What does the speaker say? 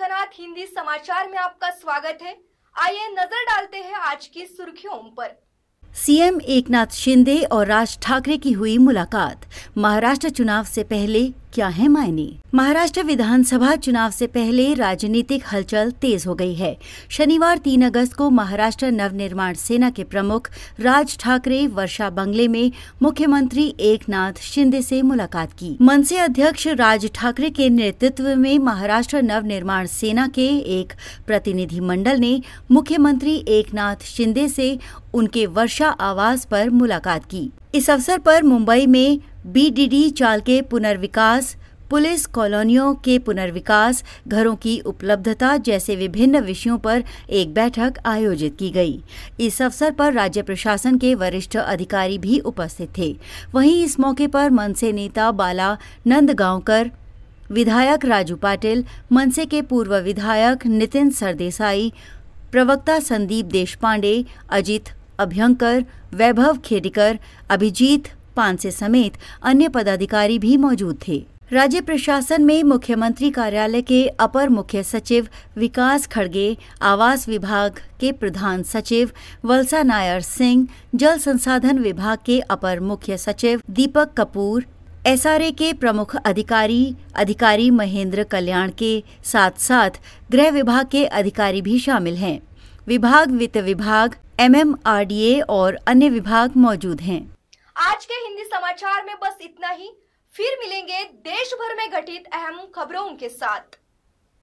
कनकनाथ हिंदी समाचार में आपका स्वागत है आइए नजर डालते हैं आज की सुर्खियों पर सीएम एकनाथ शिंदे और राज ठाकरे की हुई मुलाकात महाराष्ट्र चुनाव से पहले क्या है मायने महाराष्ट्र विधानसभा चुनाव से पहले राजनीतिक हलचल तेज हो गई है शनिवार 3 अगस्त को महाराष्ट्र नवनिर्माण सेना के प्रमुख राज ठाकरे वर्षा बंगले में मुख्यमंत्री एकनाथ शिंदे से मुलाकात की मनसे अध्यक्ष राज ठाकरे के नेतृत्व में महाराष्ट्र नवनिर्माण सेना के एक प्रतिनिधि मंडल ने मुख्यमंत्री एकनाथ शिंदे से उनके वर्षा आवास पर मुलाकात की इस अवसर पर मुंबई में बीडीडी चाल के पुनर्विकास पुलिस कॉलोनियों के पुनर्विकास घरों की उपलब्धता जैसे विभिन्न विषयों पर एक बैठक आयोजित की गई इस अवसर पर राज्य प्रशासन के वरिष्ठ अधिकारी भी उपस्थित थे वहीं इस मौके पर मनसे नेता बाला नंद गांवकर विधायक राजू पाटिल मनसे के पूर्व विधायक नितिन सरदेसाई प्रवक्ता संदीप देशपांडे अजित अभ्यंकर वैभव खेडिकर अभिजीत पांसे समेत अन्य पदाधिकारी भी मौजूद थे राज्य प्रशासन में मुख्यमंत्री कार्यालय के अपर मुख्य सचिव विकास खड़गे आवास विभाग के प्रधान सचिव वलसा नायर सिंह जल संसाधन विभाग के अपर मुख्य सचिव दीपक कपूर एसआरए के प्रमुख अधिकारी अधिकारी महेंद्र कल्याण के साथ साथ गृह विभाग के अधिकारी भी शामिल हैं विभाग वित्त विभाग एमएमआरडीए और अन्य विभाग मौजूद हैं आज के हिंदी समाचार में बस इतना ही फिर मिलेंगे देश भर में घटित अहम खबरों के साथ